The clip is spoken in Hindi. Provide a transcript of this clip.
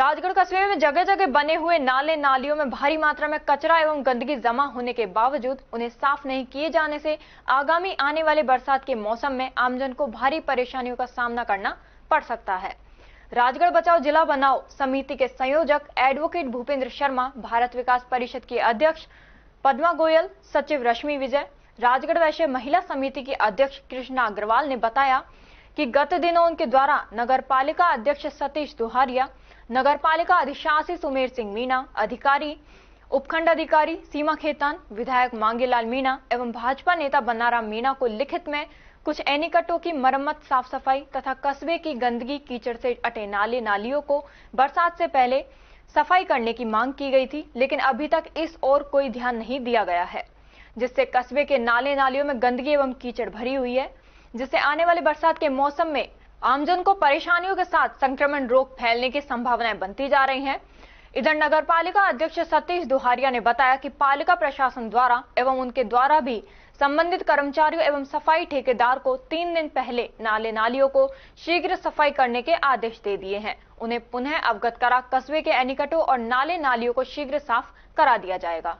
राजगढ़ कस्बे में जगह जगह बने हुए नाले नालियों में भारी मात्रा में कचरा एवं गंदगी जमा होने के बावजूद उन्हें साफ नहीं किए जाने से आगामी आने वाले बरसात के मौसम में आमजन को भारी परेशानियों का सामना करना पड़ सकता है राजगढ़ बचाओ जिला बनाओ समिति के संयोजक एडवोकेट भूपेंद्र शर्मा भारत विकास परिषद की अध्यक्ष पद्मा गोयल सचिव रश्मि विजय राजगढ़ वैश्य महिला समिति की अध्यक्ष कृष्णा अग्रवाल ने बताया कि गत दिनों उनके द्वारा नगर पालिका अध्यक्ष सतीश दुहारिया नगर पालिका अधिशासी सुमेर सिंह मीणा अधिकारी उपखंड अधिकारी सीमा खेतान विधायक मांगेलाल मीणा एवं भाजपा नेता बन्नाराम मीणा को लिखित में कुछ एनिकटों की मरम्मत साफ सफाई तथा कस्बे की गंदगी कीचड़ से अटे नाले नालियों को बरसात से पहले सफाई करने की मांग की गई थी लेकिन अभी तक इस ओर कोई ध्यान नहीं दिया गया है जिससे कस्बे के नाले नालियों में गंदगी एवं कीचड़ भरी हुई है जिससे आने वाले बरसात के मौसम में आमजन को परेशानियों के साथ संक्रमण रोग फैलने की संभावनाएं बनती जा रही हैं इधर नगर पालिका अध्यक्ष सतीश दुहारिया ने बताया कि पालिका प्रशासन द्वारा एवं उनके द्वारा भी संबंधित कर्मचारियों एवं सफाई ठेकेदार को तीन दिन पहले नाले नालियों को शीघ्र सफाई करने के आदेश दे दिए हैं उन्हें पुनः अवगत करा कस्बे के एनिकटों और नाले नालियों को शीघ्र साफ करा दिया जाएगा